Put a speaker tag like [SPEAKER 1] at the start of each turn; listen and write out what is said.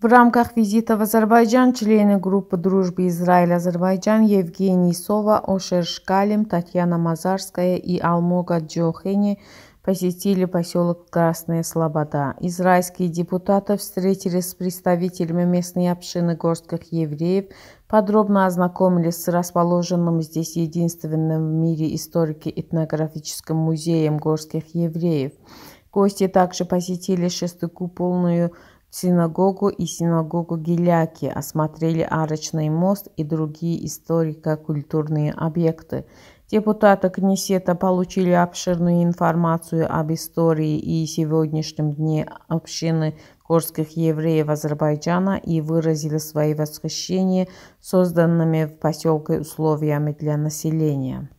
[SPEAKER 1] В рамках визита в Азербайджан члены группы дружбы Израиль-Азербайджан Евгений Сова, Ошер Шкалим, Татьяна Мазарская и Алмога Джохени посетили поселок Красная Слобода. Израильские депутаты встретились с представителями местной общины горских евреев, подробно ознакомились с расположенным здесь единственным в мире историко-этнографическим музеем горских евреев. Гости также посетили шестую шестикупольную синагогу и синагогу Геляки, осмотрели арочный мост и другие историко-культурные объекты. Депутаты Кнесета получили обширную информацию об истории и сегодняшнем дне общины горских евреев Азербайджана и выразили свои восхищение созданными в поселке условиями для населения.